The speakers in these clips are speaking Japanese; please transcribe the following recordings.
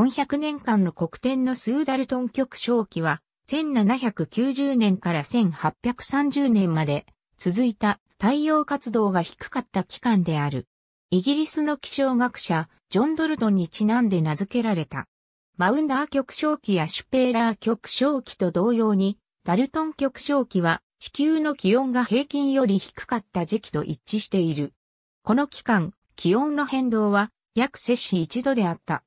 400年間の国典のスーダルトン局小期は、1790年から1830年まで続いた太陽活動が低かった期間である。イギリスの気象学者、ジョン・ドルトンにちなんで名付けられた。マウンダー極小期やシュペーラー極小期と同様に、ダルトン極小期は地球の気温が平均より低かった時期と一致している。この期間、気温の変動は約摂氏1度であった。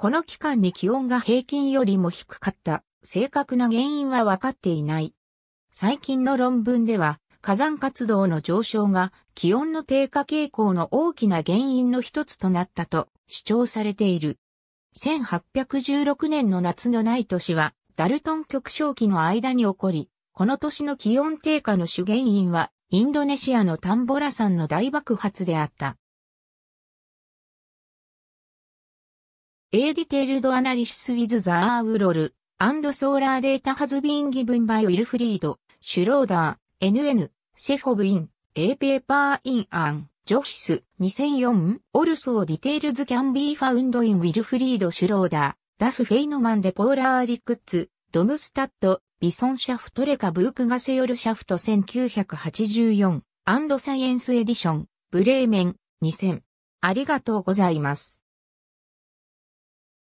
この期間に気温が平均よりも低かった正確な原因は分かっていない。最近の論文では火山活動の上昇が気温の低下傾向の大きな原因の一つとなったと主張されている。1816年の夏のない年はダルトン極小期の間に起こり、この年の気温低下の主原因はインドネシアのタンボラ山の大爆発であった。A detailed analysis with the a u r o l and solar data has been given by Wilfried Schroeder, NN, Sehov in, A paper in an, Joyce, 2004. Also details can be found in Wilfried Schroeder, Das Feynman de Polar l i q u s Domstad, ビソンシャフトレカブークガセヨルシャフト1984アンドサイエンスエディションブレーメン2000ありがとうございます。